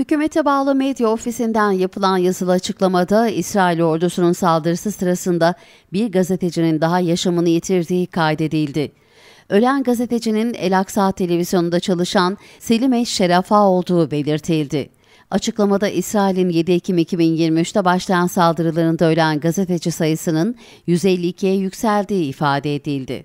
Hükümete bağlı medya ofisinden yapılan yazılı açıklamada İsrail ordusunun saldırısı sırasında bir gazetecinin daha yaşamını yitirdiği kaydedildi. Ölen gazetecinin El Aksa televizyonunda çalışan Selime Şerafa olduğu belirtildi. Açıklamada İsrail'in 7 Ekim 2023'te başlayan saldırılarında ölen gazeteci sayısının 152'ye yükseldiği ifade edildi.